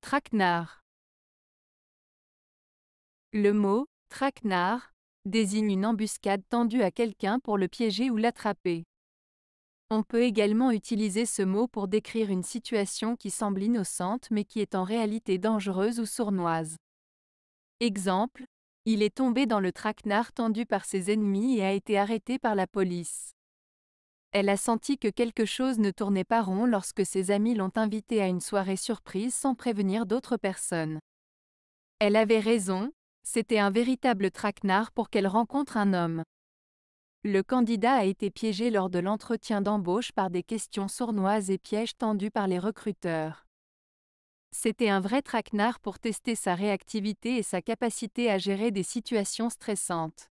Traquenard. Le mot traquenard désigne une embuscade tendue à quelqu'un pour le piéger ou l'attraper. On peut également utiliser ce mot pour décrire une situation qui semble innocente mais qui est en réalité dangereuse ou sournoise. Exemple, il est tombé dans le traquenard tendu par ses ennemis et a été arrêté par la police. Elle a senti que quelque chose ne tournait pas rond lorsque ses amis l'ont invitée à une soirée surprise sans prévenir d'autres personnes. Elle avait raison, c'était un véritable traquenard pour qu'elle rencontre un homme. Le candidat a été piégé lors de l'entretien d'embauche par des questions sournoises et pièges tendus par les recruteurs. C'était un vrai traquenard pour tester sa réactivité et sa capacité à gérer des situations stressantes.